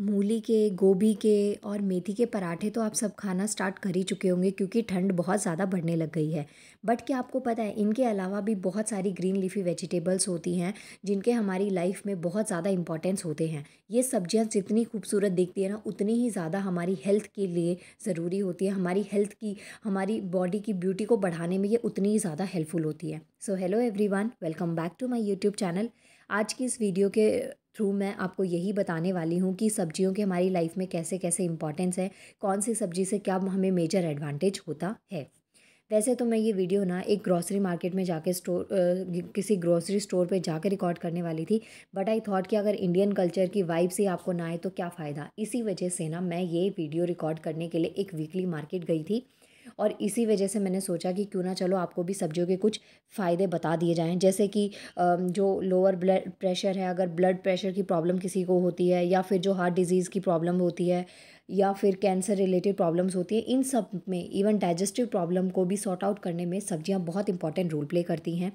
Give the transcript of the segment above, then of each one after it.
मूली के, गोभी के और मेथी के पराठे तो आप सब खाना स्टार्ट कर ही चुके होंगे क्योंकि ठंड बहुत ज़्यादा बढ़ने लग गई है बट क्या आपको पता है इनके अलावा भी बहुत सारी ग्रीन लीफी वेजिटेबल्स होती हैं जिनके हमारी लाइफ में बहुत ज़्यादा इंपॉर्टेंस होते हैं ये सब्जियां जितनी खूबसूरत दिखती है ना उतनी ही ज़्यादा हमारी हेल्थ के लिए ज़रूरी होती है हमारी हेल्थ की हमारी बॉडी की ब्यूटी को बढ़ाने में ये उतनी ही ज़्यादा हेल्पफुल होती है so hello every welcome back to my YouTube channel आज की इस वीडियो के थ्रू मैं आपको यही बताने वाली हूँ कि सब्जियों के हमारी लाइफ में कैसे कैसे इंपॉर्टेंस है कौन सी सब्जी से क्या हमें मेजर एडवांटेज होता है वैसे तो मैं ये वीडियो ना एक ग्रॉसरी मार्केट में जाके स्टोर किसी ग्रॉसरी स्टोर पे जाके रिकॉर्ड करने वाली थी बट आई थॉट कि अगर इंडियन कल्चर की वाइब्स ही आपको ना आए तो क्या फ़ायदा इसी वजह से ना मैं ये वीडियो रिकॉर्ड करने के लिए एक वीकली मार्केट गई थी और इसी वजह से मैंने सोचा कि क्यों ना चलो आपको भी सब्जियों के कुछ फ़ायदे बता दिए जाएँ जैसे कि जो लोअर ब्लड प्रेशर है अगर ब्लड प्रेशर की प्रॉब्लम किसी को होती है या फिर जो हार्ट डिजीज़ की प्रॉब्लम होती है या फिर कैंसर रिलेटेड प्रॉब्लम्स होती हैं इन सब में इवन डाइजेस्टिव प्रॉब्लम को भी सॉर्ट आउट करने में सब्जियां बहुत इंपॉर्टेंट रोल प्ले करती हैं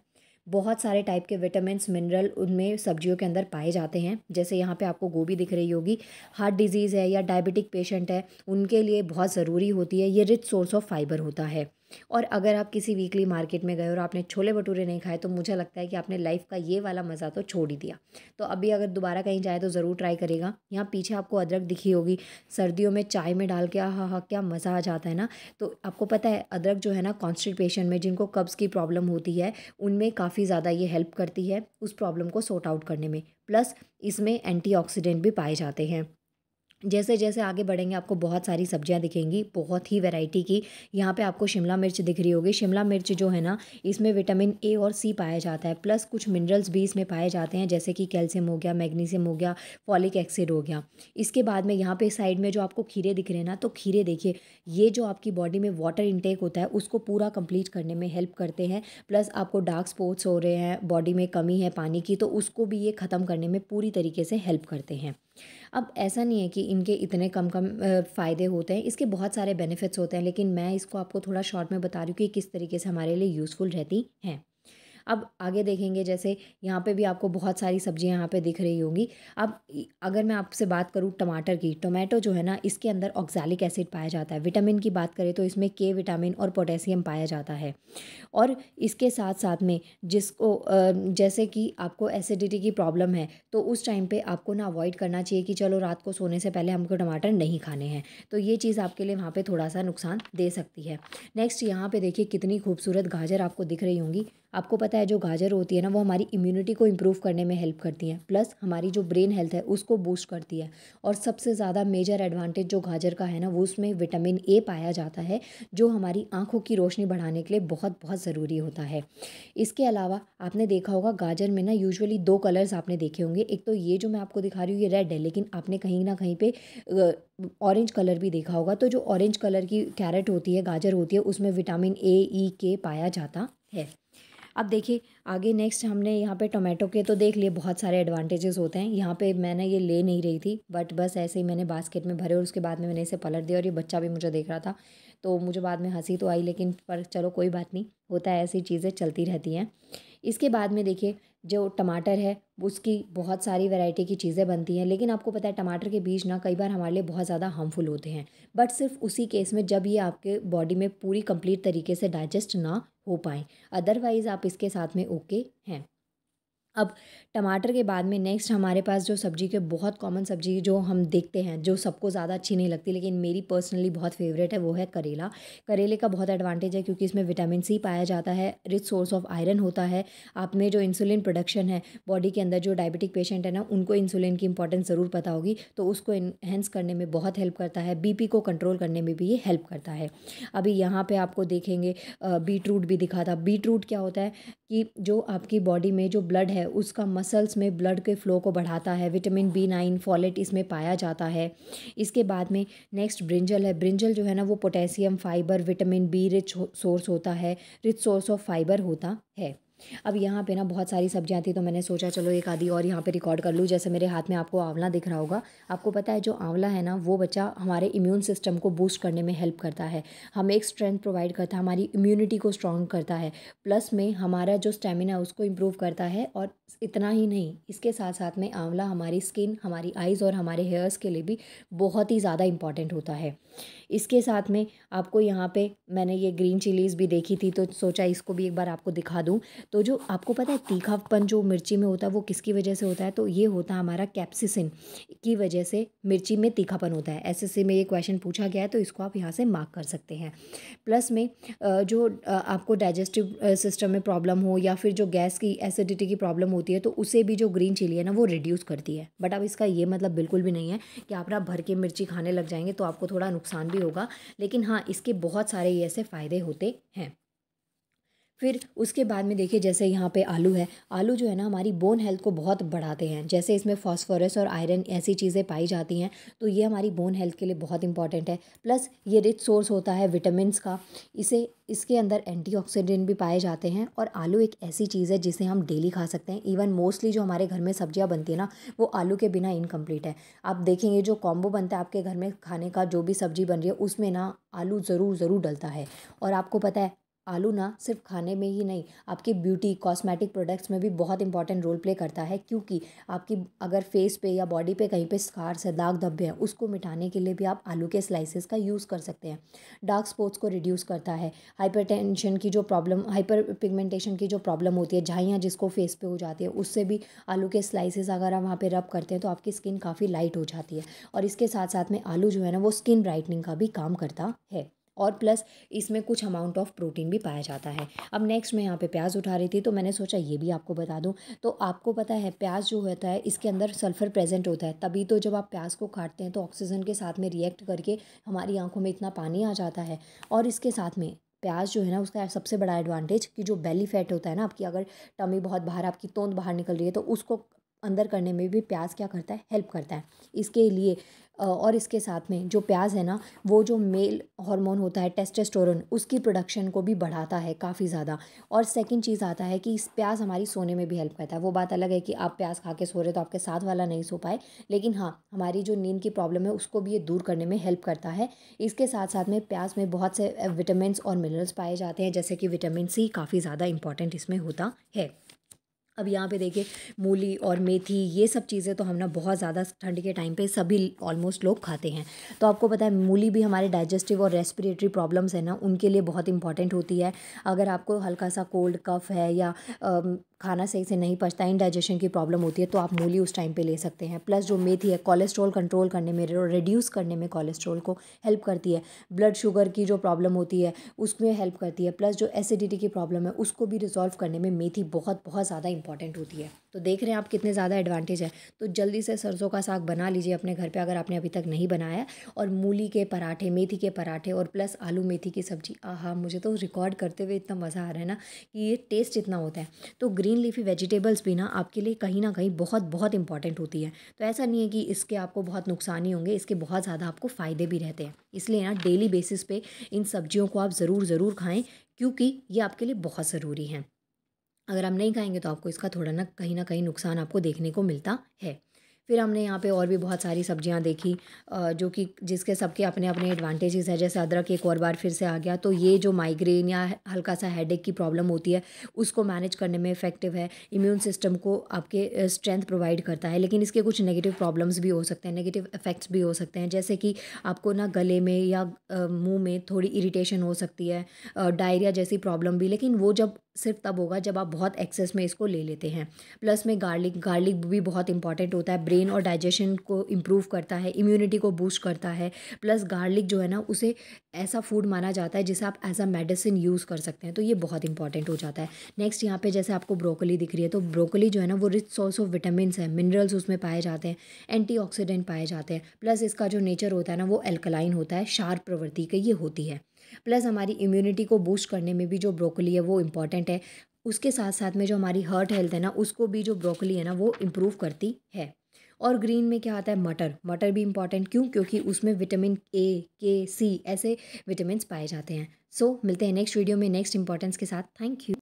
बहुत सारे टाइप के विटामिन मिनरल उनमें सब्जियों के अंदर पाए जाते हैं जैसे यहाँ पे आपको गोभी दिख रही होगी हार्ट डिजीज़ है या डायबिटिक पेशेंट है उनके लिए बहुत ज़रूरी होती है ये रिच सोर्स ऑफ फाइबर होता है और अगर आप किसी वीकली मार्केट में गए और आपने छोले भटूरे नहीं खाए तो मुझे लगता है कि आपने लाइफ का ये वाला मज़ा तो छोड़ ही दिया तो अभी अगर दोबारा कहीं जाए तो ज़रूर ट्राई करेगा यहाँ पीछे आपको अदरक दिखी होगी सर्दियों में चाय में डाल के हाँ हाँ क्या मज़ा आ जाता है ना तो आपको पता है अदरक जो है ना कॉन्स्टिपेशन में जिनको कब्ज़ की प्रॉब्लम होती है उनमें काफ़ी ज़्यादा ये हेल्प करती है उस प्रॉब्लम को सॉर्ट आउट करने में प्लस इसमें एंटीऑक्सीडेंट भी पाए जाते हैं जैसे जैसे आगे बढ़ेंगे आपको बहुत सारी सब्जियां दिखेंगी बहुत ही वैरायटी की यहाँ पे आपको शिमला मिर्च दिख रही होगी शिमला मिर्च जो है ना इसमें विटामिन ए और सी पाया जाता है प्लस कुछ मिनरल्स भी इसमें पाए जाते हैं जैसे कि कैल्शियम हो गया मैग्नीशियम हो गया फॉलिक एसिड हो गया इसके बाद में यहाँ पर साइड में जो आपको खीरे दिख रहे हैं ना तो खीरे देखिए ये जो आपकी बॉडी में वाटर इंटेक होता है उसको पूरा कम्प्लीट करने में हेल्प करते हैं प्लस आपको डार्क स्पॉट्स हो रहे हैं बॉडी में कमी है पानी की तो उसको भी ये ख़त्म करने में पूरी तरीके से हेल्प करते हैं अब ऐसा नहीं है कि इनके इतने कम कम फ़ायदे होते हैं इसके बहुत सारे बेनिफिट्स होते हैं लेकिन मैं इसको आपको थोड़ा शॉर्ट में बता रही हूँ कि किस तरीके से हमारे लिए यूज़फुल रहती हैं अब आगे देखेंगे जैसे यहाँ पे भी आपको बहुत सारी सब्जियाँ यहाँ पे दिख रही होंगी अब अगर मैं आपसे बात करूँ टमाटर की टोमेटो जो है ना इसके अंदर ऑक्जालिक एसिड पाया जाता है विटामिन की बात करें तो इसमें के विटामिन और पोटेशियम पाया जाता है और इसके साथ साथ में जिसको जैसे कि आपको एसिडिटी की प्रॉब्लम है तो उस टाइम पर आपको ना अवॉइड करना चाहिए कि चलो रात को सोने से पहले हमको टमाटर नहीं खाने हैं तो ये चीज़ आपके लिए वहाँ पर थोड़ा सा नुकसान दे सकती है नेक्स्ट यहाँ पर देखिए कितनी खूबसूरत गाजर आपको दिख रही होंगी आपको पता है जो गाजर होती है ना वो हमारी इम्यूनिटी को इम्प्रूव करने में हेल्प करती हैं प्लस हमारी जो ब्रेन हेल्थ है उसको बूस्ट करती है और सबसे ज़्यादा मेजर एडवांटेज जो गाजर का है ना वो उसमें विटामिन ए पाया जाता है जो हमारी आँखों की रोशनी बढ़ाने के लिए बहुत बहुत ज़रूरी होता है इसके अलावा आपने देखा होगा गाजर में ना यूजली दो कलर्स आपने देखे होंगे एक तो ये जो मैं आपको दिखा रही हूँ ये रेड है लेकिन आपने कहीं ना कहीं पर ऑरेंज कलर भी देखा होगा तो जो ऑरेंज कलर की कैरेट होती है गाजर होती है उसमें विटामिन ए ई के पाया जाता है अब देखिए आगे नेक्स्ट हमने यहाँ पे टोमेटो के तो देख लिए बहुत सारे एडवांटेजेस होते हैं यहाँ पे मैंने ये ले नहीं रही थी बट बस ऐसे ही मैंने बास्केट में भरे और उसके बाद में मैंने इसे पलट दिया और ये बच्चा भी मुझे देख रहा था तो मुझे बाद में हंसी तो आई लेकिन पर चलो कोई बात नहीं होता है ऐसी चीज़ें चलती रहती हैं इसके बाद में देखिए जो टमाटर है उसकी बहुत सारी वैरायटी की चीज़ें बनती हैं लेकिन आपको पता है टमाटर के बीज ना कई बार हमारे लिए बहुत ज़्यादा हार्मफुल होते हैं बट सिर्फ उसी केस में जब ये आपके बॉडी में पूरी कंप्लीट तरीके से डाइजेस्ट ना हो पाए अदरवाइज़ आप इसके साथ में ओके हैं अब टमाटर के बाद में नेक्स्ट हमारे पास जो सब्ज़ी के बहुत कॉमन सब्ज़ी जो हम देखते हैं जो सबको ज़्यादा अच्छी नहीं लगती लेकिन मेरी पर्सनली बहुत फेवरेट है वो है करेला करेले का बहुत एडवांटेज है क्योंकि इसमें विटामिन सी पाया जाता है रिच सोर्स ऑफ आयरन होता है आप में जो इंसुलिन प्रोडक्शन है बॉडी के अंदर जो डायबिटिक पेशेंट है ना उनको इंसुलिन की इंपॉर्टेंस ज़रूर पता होगी तो उसको इन्हेंस करने में बहुत हेल्प करता है बी को कंट्रोल करने में भी ये हेल्प करता है अभी यहाँ पर आपको देखेंगे बीट रूट भी दिखा था बीट रूट क्या होता है कि जो आपकी बॉडी में जो ब्लड है उसका मसल्स में ब्लड के फ़्लो को बढ़ाता है विटामिन बी नाइन फॉलेट इसमें पाया जाता है इसके बाद में नेक्स्ट ब्रिंजल है ब्रिंजल जो है ना वो potassium fibre vitamin B rich source होता है रिच सोर्स ऑफ फाइबर होता है अब यहाँ पे ना बहुत सारी सब्जियाँ थी तो मैंने सोचा चलो एक आधी और यहाँ पे रिकॉर्ड कर लूँ जैसे मेरे हाथ में आपको आंवला दिख रहा होगा आपको पता है जो आंवला है ना वो बच्चा हमारे इम्यून सिस्टम को बूस्ट करने में हेल्प करता है हमें एक स्ट्रेंथ प्रोवाइड करता है हमारी इम्यूनिटी को स्ट्रॉन्ग करता है प्लस में हमारा जो स्टेमिना उसको इम्प्रूव करता है और इतना ही नहीं इसके साथ साथ में आंवला हमारी स्किन हमारी आइज़ और हमारे हेयर्स के लिए भी बहुत ही ज़्यादा इम्पॉर्टेंट होता है इसके साथ में आपको यहाँ पे मैंने ये ग्रीन चिलीज़ भी देखी थी तो सोचा इसको भी एक बार आपको दिखा दूँ तो जो आपको पता है तीखापन जो मिर्ची में होता है वो किसकी वजह से होता है तो ये होता है हमारा कैप्सिसिन की वजह से मिर्ची में तीखापन होता है एस में ये क्वेश्चन पूछा गया है तो इसको आप यहाँ से मार्क कर सकते हैं प्लस में जो आपको डाइजेस्टिव सिस्टम में प्रॉब्लम हो या फिर जो गैस की एसिडिटी की प्रॉब्लम हो होती है तो उसे भी जो ग्रीन चिली है ना वो रिड्यूस करती है बट अब इसका ये मतलब बिल्कुल भी नहीं है कि आप ना भर के मिर्ची खाने लग जाएंगे तो आपको थोड़ा नुकसान भी होगा लेकिन हाँ इसके बहुत सारे ऐसे फ़ायदे होते हैं फिर उसके बाद में देखिए जैसे यहाँ पे आलू है आलू जो है ना हमारी बोन हेल्थ को बहुत बढ़ाते हैं जैसे इसमें फॉस्फोरस और आयरन ऐसी चीज़ें पाई जाती हैं तो ये हमारी बोन हेल्थ के लिए बहुत इंपॉर्टेंट है प्लस ये रिच सोर्स होता है विटामिनस का इसे इसके अंदर एंटीऑक्सीडेंट भी पाए जाते हैं और आलू एक ऐसी चीज़ है जिसे हम डेली खा सकते हैं इवन मोस्टली जो हमारे घर में सब्जियां बनती है ना वो आलू के बिना इनकम्प्लीट है आप देखेंगे जो कॉम्बो बनता है आपके घर में खाने का जो भी सब्जी बन रही है उसमें ना आलू ज़रूर ज़रूर डलता है और आपको पता है आलू ना सिर्फ खाने में ही नहीं आपके ब्यूटी कॉस्मेटिक प्रोडक्ट्स में भी बहुत इंपॉर्टेंट रोल प्ले करता है क्योंकि आपकी अगर फेस पे या बॉडी पे कहीं पे स्कार्स है दाग धब्बे हैं उसको मिटाने के लिए भी आप आलू के स्लाइसेस का यूज़ कर सकते हैं डार्क स्पॉट्स को रिड्यूस करता है हाइपर की जो प्रॉब्लम हाइपर पिगमेंटेशन की जो प्रॉब्लम होती है झाइयाँ जिसको फेस पे हो जाती है उससे भी आलू के स्लाइसेस अगर आप वहाँ पर रब करते हैं तो आपकी स्किन काफ़ी लाइट हो जाती है और इसके साथ साथ में आलू जो है ना वो स्किन ब्राइटनिंग का भी काम करता है और प्लस इसमें कुछ अमाउंट ऑफ प्रोटीन भी पाया जाता है अब नेक्स्ट मैं यहाँ पे प्याज उठा रही थी तो मैंने सोचा ये भी आपको बता दूँ तो आपको पता है प्याज जो होता है इसके अंदर सल्फ़र प्रेजेंट होता है तभी तो जब आप प्याज को काटते हैं तो ऑक्सीजन के साथ में रिएक्ट करके हमारी आँखों में इतना पानी आ जाता है और इसके साथ में प्याज जो है ना उसका सबसे बड़ा एडवांटेज कि जो बेली फैट होता है ना आपकी अगर टमी बहुत बाहर आपकी तोंद बाहर निकल रही है तो उसको अंदर करने में भी प्याज क्या करता है हेल्प करता है इसके लिए और इसके साथ में जो प्याज है ना वो जो मेल हार्मोन होता है टेस्टेस्टोरन उसकी प्रोडक्शन को भी बढ़ाता है काफ़ी ज़्यादा और सेकंड चीज़ आता है कि इस प्याज हमारी सोने में भी हेल्प करता है वो बात अलग है कि आप प्याज खा के सो रहे तो आपके साथ वाला नहीं सो पाए लेकिन हाँ हमारी जो नींद की प्रॉब्लम है उसको भी ये दूर करने में हेल्प करता है इसके साथ साथ में प्याज में बहुत से विटामिन और मिनरल्स पाए जाते हैं जैसे कि विटामिन सी काफ़ी ज़्यादा इंपॉर्टेंट इसमें होता है अब यहाँ पे देखिए मूली और मेथी ये सब चीज़ें तो हम ना बहुत ज़्यादा ठंड के टाइम पे सभी ऑलमोस्ट लोग खाते हैं तो आपको पता है मूली भी हमारे डाइजेस्टिव और रेस्पिरेटरी प्रॉब्लम्स है ना उनके लिए बहुत इंपॉर्टेंट होती है अगर आपको हल्का सा कोल्ड कफ है या खाना सही से नहीं पचता इनडाइजेशन की प्रॉब्लम होती है तो आप मूली उस टाइम पे ले सकते हैं प्लस जो मेथी है कोलेस्ट्रॉल कंट्रोल करने में रिड्यूस करने में कोलेस्ट्रॉल को हेल्प करती है ब्लड शुगर की जो प्रॉब्लम होती है उसमें हेल्प करती है प्लस जो एसिडिटी की प्रॉब्लम है उसको भी रिजॉल्व करने में मेथी बहुत बहुत ज़्यादा इंपॉर्टेंट होती है तो देख रहे हैं आप कितने ज़्यादा एडवांटेज है तो जल्दी से सरसों का साग बना लीजिए अपने घर पर अगर आपने अभी तक नहीं बनाया और मूली के पराठे मेथी के पराठे और प्लस आलू मेथी की सब्जी हाँ मुझे तो रिकॉर्ड करते हुए इतना मज़ा आ रहा है ना कि ये टेस्ट इतना होता है तो ग्रीन लीफी वेजिटेबल्स भी ना आपके लिए कहीं ना कहीं बहुत बहुत इंपॉर्टेंट होती है तो ऐसा नहीं है कि इसके आपको बहुत नुकसान ही होंगे इसके बहुत ज़्यादा आपको फ़ायदे भी रहते हैं इसलिए ना डेली बेसिस पे इन सब्जियों को आप ज़रूर ज़रूर खाएँ क्योंकि ये आपके लिए बहुत ज़रूरी हैं अगर हम नहीं खाएंगे तो आपको इसका थोड़ा ना कहीं ना कहीं नुकसान आपको देखने को मिलता है फिर हमने यहाँ पे और भी बहुत सारी सब्जियाँ देखी जो कि जिसके सबके अपने अपने एडवांटेजेस हैं जैसे अदरक एक और बार फिर से आ गया तो ये जो माइग्रेन या हल्का सा हेडेक की प्रॉब्लम होती है उसको मैनेज करने में इफ़ेक्टिव है इम्यून सिस्टम को आपके स्ट्रेंथ प्रोवाइड करता है लेकिन इसके कुछ नेगेटिव प्रॉब्लम्स भी हो सकते हैं नेगेटिव इफ़ेक्ट्स भी हो सकते हैं जैसे कि आपको ना गले में या मुँह में थोड़ी इरीटेशन हो सकती है डायरिया जैसी प्रॉब्लम भी लेकिन वो जब सिर्फ तब होगा जब आप बहुत एक्सेस में इसको ले लेते हैं प्लस में गार्लिक गार्लिक भी बहुत इंपॉर्टेंट होता है ब्रेन और डाइजेशन को इम्प्रूव करता है इम्यूनिटी को बूस्ट करता है प्लस गार्लिक जो है ना उसे ऐसा फूड माना जाता है जिसे आप एज अ मेडिसिन यूज़ कर सकते हैं तो ये बहुत इंपॉर्टेंट हो जाता है नेक्स्ट यहाँ पे जैसे आपको ब्रोकली दिख रही है तो ब्रोकली जो है ना वो रिच सोर्स ऑफ विटामिन है मिनरल्स उसमें पाए जाते हैं एंटी पाए जाते हैं प्लस इसका जो नेचर होता है ना वो एल्कलाइन होता है शार्प प्रवृत्ति के ये होती है प्लस हमारी इम्यूनिटी को बूस्ट करने में भी जो ब्रोकली है वो इम्पॉर्टेंट है उसके साथ साथ में जो हमारी हर्ट हेल्थ है ना उसको भी जो ब्रोकली है ना वो इम्प्रूव करती है और ग्रीन में क्या आता है मटर मटर भी इम्पॉर्टेंट क्यों क्योंकि उसमें विटामिन ए के सी ऐसे विटामिन पाए जाते हैं सो so, मिलते हैं नेक्स्ट वीडियो में नेक्स्ट इंपॉर्टेंस के साथ थैंक यू